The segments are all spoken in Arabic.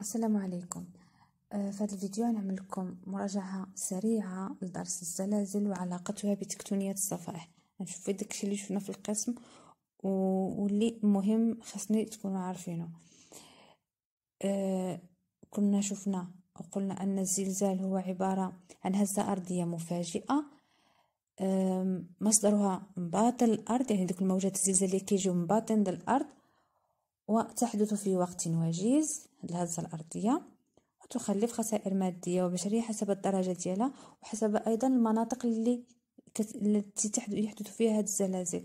السلام عليكم آه، في هذا الفيديو نعمل لكم مراجعة سريعة لدرس الزلازل وعلاقتها بتكتونية الصفائح نشوف داكشي اللي شفنا في القسم واللي مهم خاصني تكونوا عارفينه آه، كنا شفنا وقلنا أن الزلزال هو عبارة عن هزة أرضية مفاجئة مصدرها من باطن الأرض يعني ديك الموجات الزلزالية كيجيو من باطن الأرض وتحدث في وقت وجيز الهزة الأرضية وتخلف خسائر مادية وبشرية حسب الدرجة ديالها وحسب أيضا المناطق اللي كت... التي يحدث فيها هذه الزلازل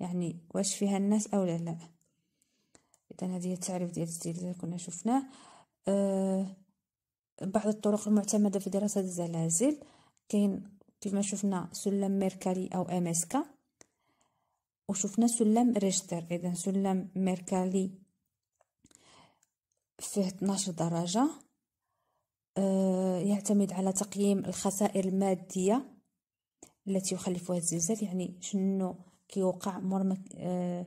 يعني واش فيها الناس أو لا لا إذا هذه التعريف ديال الزلزال كنا شفناه أه بعض الطرق المعتمدة في دراسة الزلازل كاين كما شفنا سلم ميركالي أو ام كا وشفنا سلم ريشتر إذا سلم ميركالي فيه 12 درجة آه، يعتمد على تقييم الخسائر المادية التي يخلفها الزلزال يعني شنو كيوقع مر آه،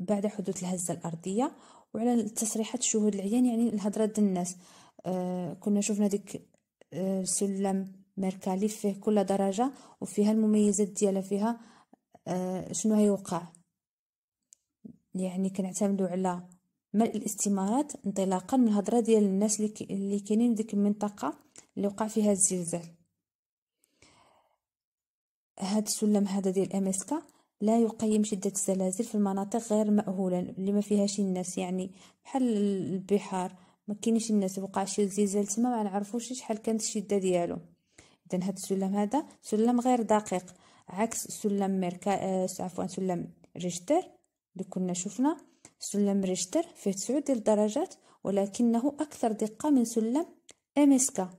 بعد حدوث الهزة الأرضية وعلى التصريحات الشهود العيان يعني الهضرة ديال الناس آه، كنا شفنا ديك سلم ميركالي فيه كل درجة وفيها المميزات ديالها فيها آه، شنو هيوقع يعني كنعتمدوا على ملء الاستمارات انطلاقا من الهضره ديال الناس اللي كاينين في ديك المنطقه اللي وقع فيها الزلزال هذا السلم هذا ديال ام لا يقيم شده الزلازل في المناطق غير ماهوله اللي ما فيهاش الناس يعني بحال البحار ما كاينش الناس وقع شي زلزال تما ما نعرفوش شحال كانت الشده ديالو اذا هذا السلم هذا سلم غير دقيق عكس سلم ميركا آه، عفوا سلم ريشتر اللي كنا شفنا سلم ريشتر فيه تسعود ديال الدرجات ولكنه أكثر دقة من سلم كا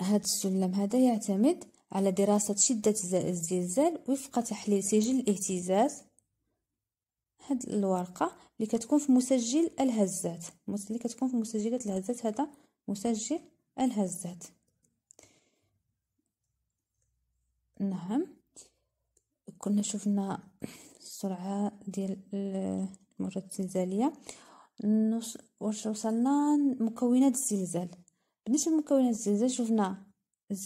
هذا السلم هذا يعتمد على دراسة شدة الزلزال وفق تحليل سجل الاهتزاز هاد الورقة اللي كتكون في مسجل الهزات اللي كتكون في مسجلات الهزات هذا مسجل الهزات نعم كنا شفنا السرعة ديال الموجة الزلزالية نوص... واش وصلنا مكونات الزلزال بالنسبة لمكونات الزلزال شفنا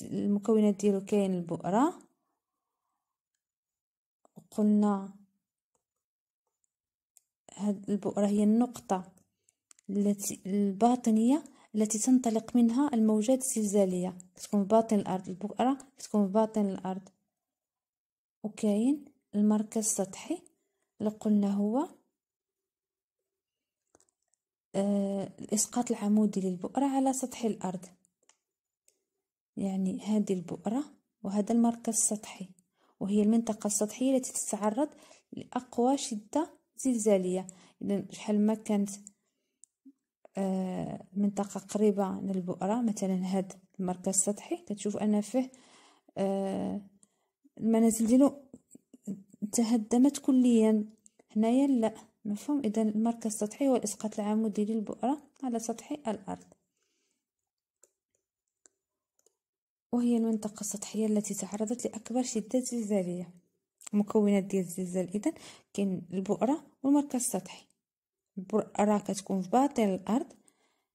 المكونات ديالو كاين البؤرة قلنا هاد البؤرة هي النقطة التي الباطنية التي تنطلق منها الموجات الزلزالية كتكون في باطن الأرض البؤرة كتكون في باطن الأرض وكاين المركز السطحي اللي قلنا هو آه الإسقاط العمودي للبؤرة على سطح الأرض يعني هذه البؤرة وهذا المركز السطحي وهي المنطقة السطحية التي تتعرض لأقوى شدة زلزالية إذا شحال ما كانت آه، منطقة قريبة من البؤرة مثلا هاد المركز السطحي كتشوف أن فيه آه، المنازل ديالو تهدمت كليا هنايا لا مفهوم إذا المركز السطحي هو الإسقاط العمودي للبؤرة على سطح الأرض وهي المنطقة السطحية التي تعرضت لأكبر شدة زلزالية مكونات ديال الزلزال إذا كاين البؤرة والمركز السطحي راه كتكون في باطن الارض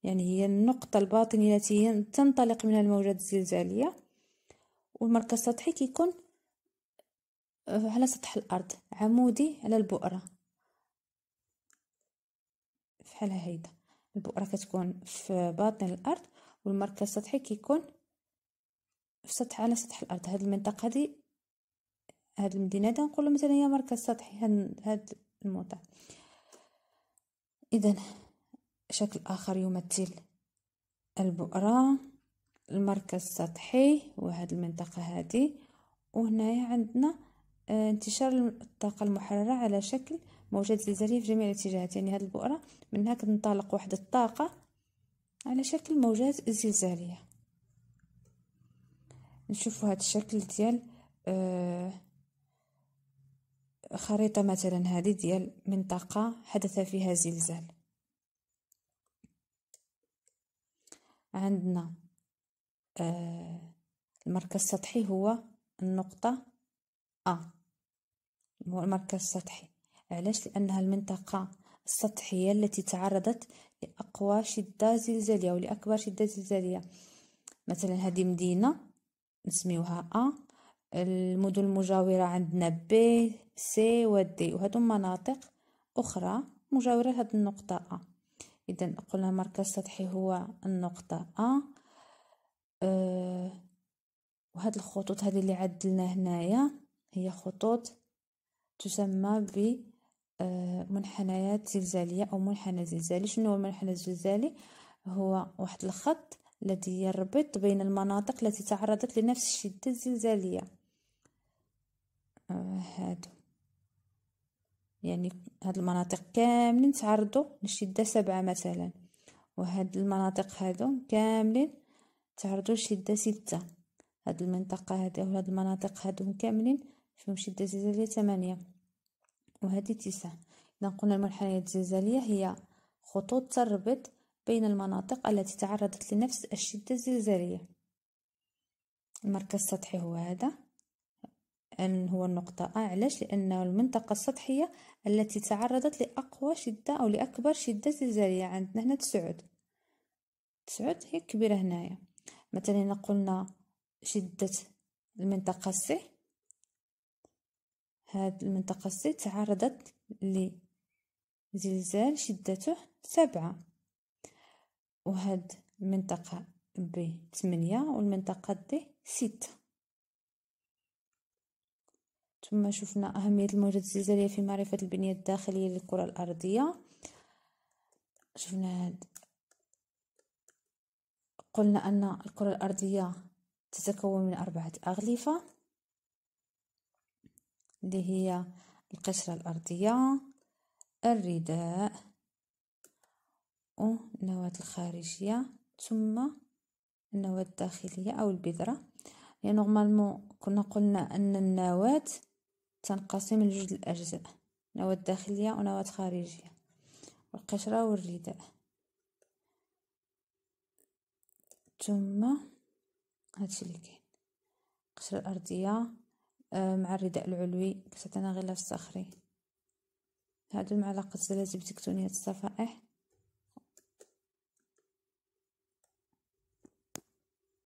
يعني هي النقطة الباطنية التي تنطلق منها الموجات الزلزالية والمركز السطحي كيكون آه، على سطح الأرض عمودي على البؤرة فحال هيدا البؤرة كتكون في باطن الأرض والمركز السطحي كيكون في سطح على سطح الأرض هاد المنطقة هادي هاد المدينة هادي نقولو مثلا هي مركز سطحي هاد, هاد الموضع إذا شكل آخر يمثل البؤرة المركز السطحي وهذه المنطقة هادي وهنا عندنا آه، انتشار الطاقة المحررة على شكل موجات زلزالية في جميع الاتجاهات يعني هاد البؤرة منها كتنطلق واحد الطاقة على شكل موجات زلزالية نشوفوا هاد الشكل ديال آه خريطة مثلا هذه ديال منطقة حدث فيها زلزال عندنا آه المركز السطحي هو النقطة أ هو المركز السطحي علاش لأنها المنطقة السطحية التي تعرضت لأقوى شدة زلزالية ولأكبر شدة زلزالية مثلا هذه مدينة نسميوها أ المدن المجاورة عندنا س و ودي وهادو مناطق أخرى مجاورة لهاد النقطة أ إذا قلنا مركز سطحي هو النقطة أ أه وهاد الخطوط هذه اللي عدلنا هنايا هي خطوط تسمى ب آه، منحنيات زلزالية أو منحنى زلزالي شنو هو المنحنى الزلزالي هو واحد الخط الذي يربط بين المناطق التي تعرضت لنفس الشدة الزلزالية هادو يعني هاد المناطق كاملين تعرضوا للشده سبعة مثلا وهاد المناطق هادو كاملين تعرضوا لشده ستة هاد المنطقه هادي وهاد المناطق هادو كاملين فيهم شده زلزاليه ثمانية وهادي تسعة اذا قلنا المنحنية الزلزاليه هي خطوط تربط بين المناطق التي تعرضت لنفس الشده الزلزاليه المركز السطحي هو هذا ان هو النقطة أ علاش لأن المنطقة السطحية التي تعرضت لأقوى شدة أو لأكبر شدة زلزالية عندنا هنا تسعود تسعود هي كبيرة هنايا مثلا إلا قلنا شدة المنطقة سي هاد المنطقة سي تعرضت لزلزال شدته سبعة وهاد المنطقة ب 8 والمنطقة دي ستة ثم شفنا أهمية الموجات الزلزالية في معرفة البنية الداخلية للكرة الأرضية شفنا هاد. قلنا أن الكرة الأرضية تتكون من أربعة أغلفة اللي هي القشرة الأرضية الرداء والنواة الخارجية ثم النواة الداخلية أو البذرة يعني نورمالمون كنا قلنا أن النواة تنقسم لجوج الأجزاء نواة داخلية ونواة خارجية القشرة والرداء ثم هادشي اللي كاين القشرة الأرضية آه، مع الرداء العلوي كتعطينا غلاف صخري هادو مع علاقة زلازل بتكتونية الصفائح